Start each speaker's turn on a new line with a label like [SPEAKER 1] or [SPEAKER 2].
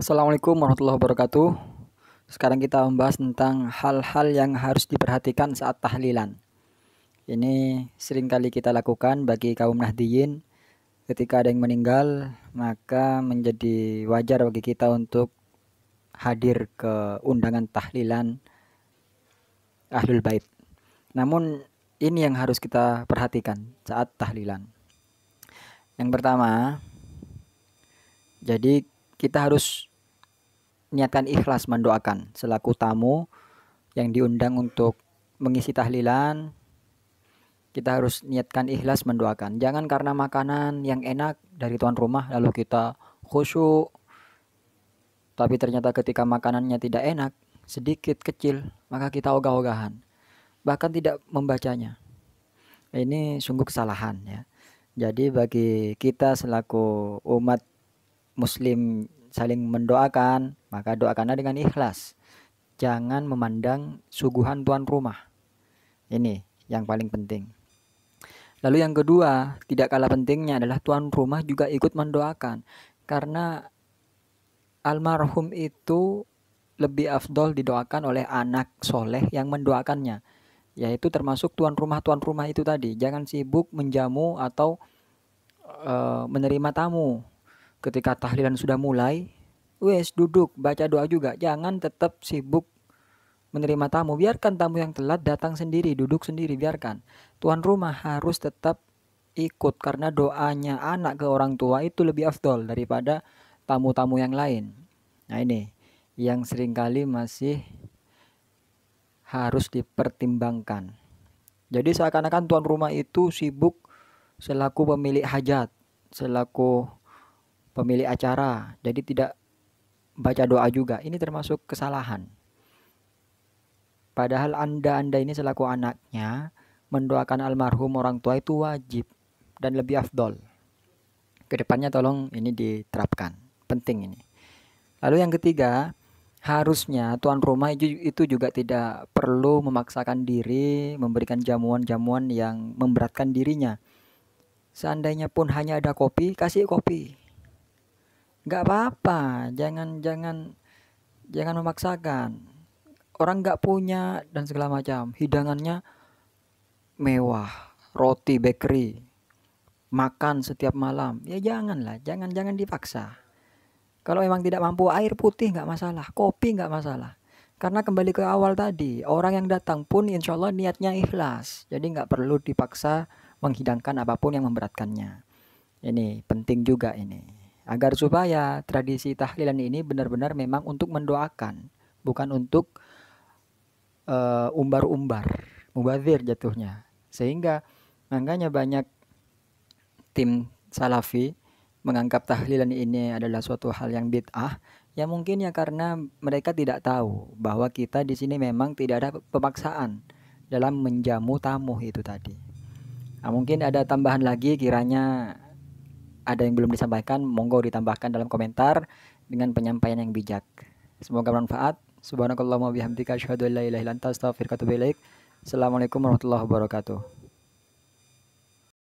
[SPEAKER 1] Assalamualaikum warahmatullahi wabarakatuh. Sekarang kita membahas tentang hal-hal yang harus diperhatikan saat tahlilan. Ini seringkali kita lakukan bagi kaum nahdiyin. Ketika ada yang meninggal, maka menjadi wajar bagi kita untuk hadir ke undangan tahlilan Ahlul Bait. Namun ini yang harus kita perhatikan saat tahlilan. Yang pertama, jadi kita harus niatkan ikhlas mendoakan selaku tamu yang diundang untuk mengisi tahlilan kita harus niatkan ikhlas mendoakan jangan karena makanan yang enak dari tuan rumah lalu kita khusyuk tapi ternyata ketika makanannya tidak enak sedikit kecil maka kita ogah-ogahan bahkan tidak membacanya ini sungguh kesalahan ya jadi bagi kita selaku umat muslim saling mendoakan, maka doakanlah dengan ikhlas. Jangan memandang suguhan tuan rumah. Ini yang paling penting. Lalu yang kedua, tidak kalah pentingnya adalah tuan rumah juga ikut mendoakan karena almarhum itu lebih afdol didoakan oleh anak soleh yang mendoakannya yaitu termasuk tuan rumah tuan rumah itu tadi jangan sibuk menjamu atau uh, menerima tamu ketika tahlilan sudah mulai wes duduk baca doa juga jangan tetap sibuk menerima tamu biarkan tamu yang telat datang sendiri duduk sendiri biarkan tuan rumah harus tetap ikut karena doanya anak ke orang tua itu lebih afdol daripada tamu-tamu yang lain nah ini yang seringkali masih harus dipertimbangkan jadi seakan-akan tuan rumah itu sibuk selaku pemilik hajat selaku pemilik acara, jadi tidak baca doa juga. Ini termasuk kesalahan. Padahal Anda-Anda ini selaku anaknya mendoakan almarhum orang tua itu wajib dan lebih afdol. Kedepannya tolong ini diterapkan. Penting ini. Lalu yang ketiga, harusnya tuan rumah itu juga tidak perlu memaksakan diri memberikan jamuan-jamuan yang memberatkan dirinya. Seandainya pun hanya ada kopi, kasih kopi nggak apa-apa jangan jangan jangan memaksakan orang nggak punya dan segala macam hidangannya mewah roti bakery makan setiap malam ya janganlah jangan jangan dipaksa kalau emang tidak mampu air putih nggak masalah kopi nggak masalah karena kembali ke awal tadi orang yang datang pun insya Allah niatnya ikhlas jadi nggak perlu dipaksa menghidangkan apapun yang memberatkannya ini penting juga ini agar supaya tradisi tahlilan ini benar-benar memang untuk mendoakan, bukan untuk eh, umbar-umbar, uh, mubazir jatuhnya. Sehingga makanya banyak tim salafi menganggap tahlilan ini adalah suatu hal yang bid'ah ya mungkin ya karena mereka tidak tahu bahwa kita di sini memang tidak ada pemaksaan dalam menjamu tamu itu tadi. Nah, mungkin ada tambahan lagi kiranya ada yang belum disampaikan, monggo ditambahkan dalam komentar dengan penyampaian yang bijak. Semoga bermanfaat. Subhanakallahumma wabihamdika asyhadu an la ilaha illa anta astaghfiruka wa atubu ilaik. Assalamualaikum warahmatullahi wabarakatuh.